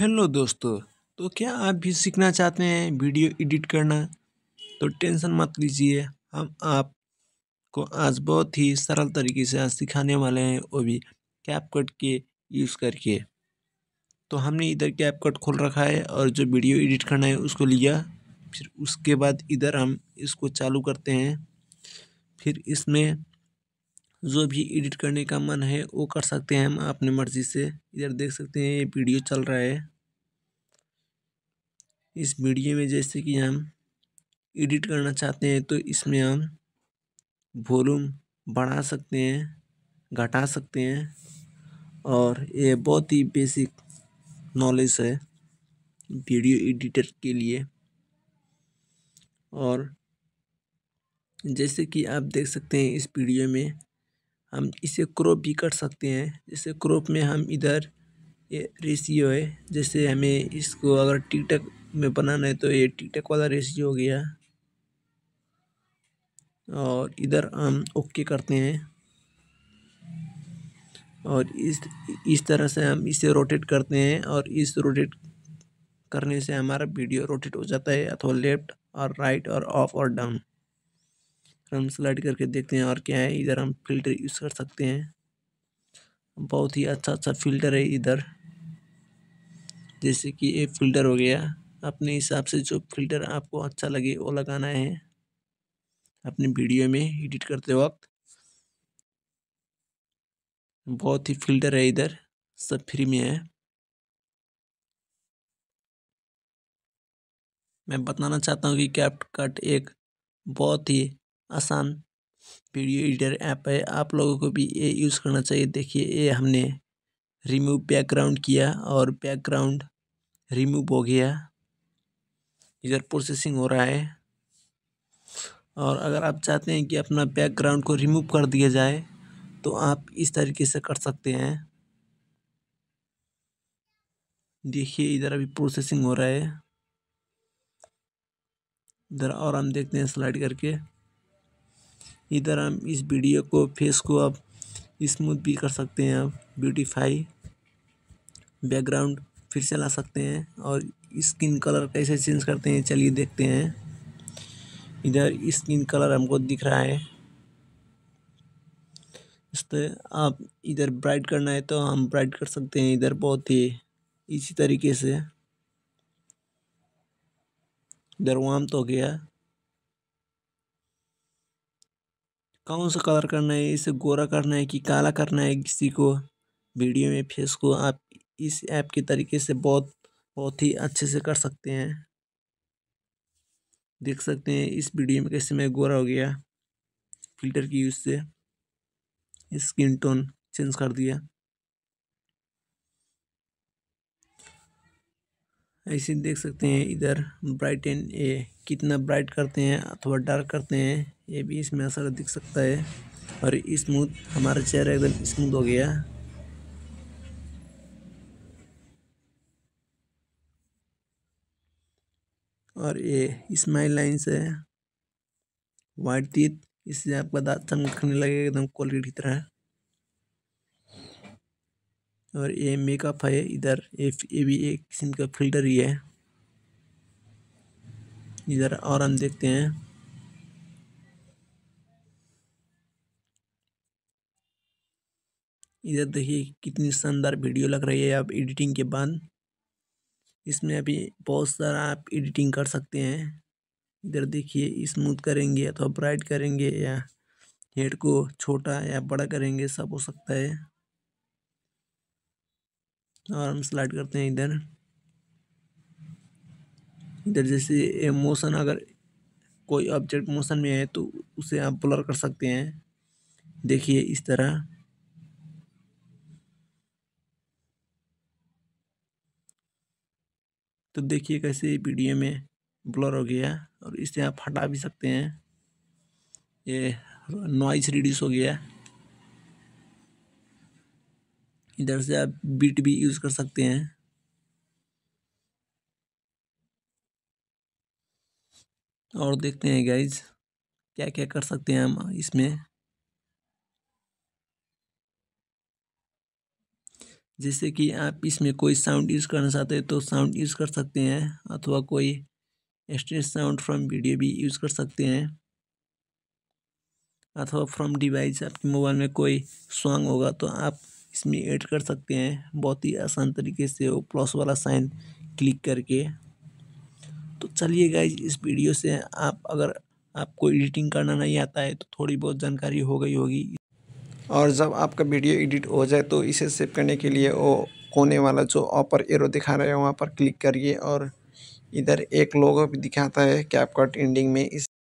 hello दोस्तों तो क्या आप भी सीखना चाहते हैं वीडियो एडिट करना तो टेंशन मत लीजिए हम आपको आज बहुत ही सरल तरीके से आज सिखाने वाले हैं वो भी कैप कट के यूज़ करके तो हमने इधर कैप कट खोल रखा है और जो वीडियो एडिट करना है उसको लिया फिर उसके बाद इधर हम इसको चालू करते हैं फिर इसमें जो भी एडिट करने का मन है वो कर सकते हैं हम अपनी मर्ज़ी से इधर देख सकते हैं ये वीडियो चल रहा है इस वीडियो में जैसे कि हम एडिट करना चाहते हैं तो इसमें हम वॉल्यूम बढ़ा सकते हैं घटा सकते हैं और ये बहुत ही बेसिक नॉलेज है वीडियो एडिटर के लिए और जैसे कि आप देख सकते हैं इस वीडियो में हम इसे क्रॉप भी कर सकते हैं जैसे क्रॉप में हम इधर ये रेशियो है जैसे हमें इसको अगर टिकटक में बनाना है तो ये टिकटक वाला रेशियो हो गया और इधर हम ओके करते हैं और इस इस तरह से हम इसे रोटेट करते हैं और इस रोटेट करने से हमारा वीडियो रोटेट हो जाता है अथवा लेफ्ट और राइट और ऑफ और डाउन हम स्लाइड करके देखते हैं और क्या है इधर हम फिल्टर यूज़ कर सकते हैं बहुत ही अच्छा अच्छा फिल्टर है इधर जैसे कि ये फिल्टर हो गया अपने हिसाब से जो फिल्टर आपको अच्छा लगे वो लगाना है अपने वीडियो में एडिट करते वक्त बहुत ही फिल्टर है इधर सब फ्री में है मैं बताना चाहता हूँ कि कैप्ट कट एक बहुत ही आसान वीडियो एडिटर ऐप है आप लोगों को भी ये यूज़ करना चाहिए देखिए ये हमने रिमूव बैकग्राउंड किया और बैकग्राउंड रिमूव हो गया इधर प्रोसेसिंग हो रहा है और अगर आप चाहते हैं कि अपना बैकग्राउंड को रिमूव कर दिया जाए तो आप इस तरीके से कर सकते हैं देखिए इधर अभी प्रोसेसिंग हो रहा है इधर और हम देखते हैं स्लाइड करके इधर हम इस वीडियो को फेस को आप स्मूथ भी कर सकते हैं आप ब्यूटीफाई बैकग्राउंड फिर से ला सकते हैं और स्किन कलर कैसे चेंज करते हैं चलिए देखते हैं इधर स्किन कलर हमको दिख रहा है इस तो आप इधर ब्राइट करना है तो हम ब्राइट कर सकते हैं इधर बहुत ही इसी तरीके से इधर वाम तो गया कौन सा कलर करना है इसे गोरा करना है कि काला करना है किसी को वीडियो में फेस को आप इस ऐप के तरीके से बहुत बहुत ही अच्छे से कर सकते हैं देख सकते हैं इस वीडियो में कैसे मैं गोरा हो गया फिल्टर की यूज से स्किन टोन चेंज कर दिया ऐसे देख सकते हैं इधर ब्राइट एंड ए कितना ब्राइट करते हैं अथवा डार्क करते हैं ये भी इसमें असर दिख सकता है और स्मूथ हमारा चेहरा एकदम स्मूथ हो गया और ये स्माइल लाइन्स है वाइट टीथ इससे आपका दांत चमकने लगेगा एकदम क्वालिटी की तरह और ये मेकअप है इधर ये ये भी एक किस्म का फिल्टर ही है इधर और हम देखते हैं इधर देखिए कितनी शानदार वीडियो लग रही है आप एडिटिंग के बाद इसमें अभी बहुत सारा आप एडिटिंग कर सकते हैं इधर देखिए स्मूथ करेंगे अथवा तो ब्राइट करेंगे या हेड को छोटा या बड़ा करेंगे सब हो सकता है और हम स्लाइड करते हैं इधर इधर जैसे मोशन अगर कोई ऑब्जेक्ट मोशन में है तो उसे आप ब्लर कर सकते हैं देखिए इस तरह तो देखिए कैसे वीडियो में ब्लर हो गया और इससे आप हटा भी सकते हैं ये नॉइस रिड्यूस हो गया इधर से आप बीट भी यूज़ कर सकते हैं और देखते हैं गाइज क्या क्या कर सकते हैं हम इसमें जैसे कि आप इसमें कोई साउंड यूज़ करना चाहते हैं तो साउंड यूज़ कर सकते हैं अथवा कोई एक्सट्रेस साउंड फ्रॉम वीडियो भी यूज़ कर सकते हैं अथवा फ्रॉम डिवाइस आपके मोबाइल में कोई सॉन्ग होगा तो आप इसमें ऐड कर सकते हैं बहुत ही आसान तरीके से वो प्लस वाला साइन क्लिक करके तो चलिए गाइज इस वीडियो से आप अगर आपको एडिटिंग करना नहीं आता है तो थोड़ी बहुत जानकारी हो गई होगी और जब आपका वीडियो एडिट हो जाए तो इसे सेव करने के लिए वो कोने वाला जो ऑपर एरो दिखा रहे हैं वहाँ पर क्लिक करिए और इधर एक लोगो भी दिखाता है कैपकट एंडिंग में इस